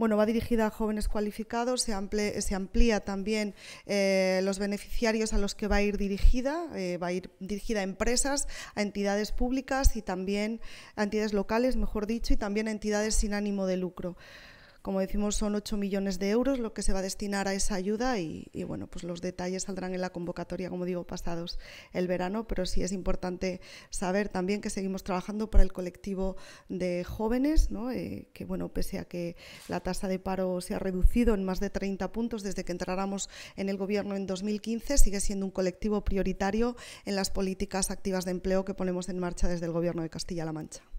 Bueno, va dirigida a jóvenes cualificados, se, amplía también eh, los beneficiarios a los que va a ir dirigida, eh, va a ir dirigida a empresas, a entidades públicas y también a entidades locales, mejor dicho, y también a entidades sin ánimo de lucro. Como decimos, son 8 millones de euros lo que se va a destinar a esa ayuda y, bueno, pues los detalles saldrán en la convocatoria, como digo, pasados el verano, pero sí es importante saber también que seguimos trabajando para el colectivo de jóvenes, eh, que bueno, pese a que la tasa de paro se ha reducido en más de 30 puntos desde que entráramos en el Gobierno en 2015, sigue siendo un colectivo prioritario en las políticas activas de empleo que ponemos en marcha desde el Gobierno de Castilla-La Mancha.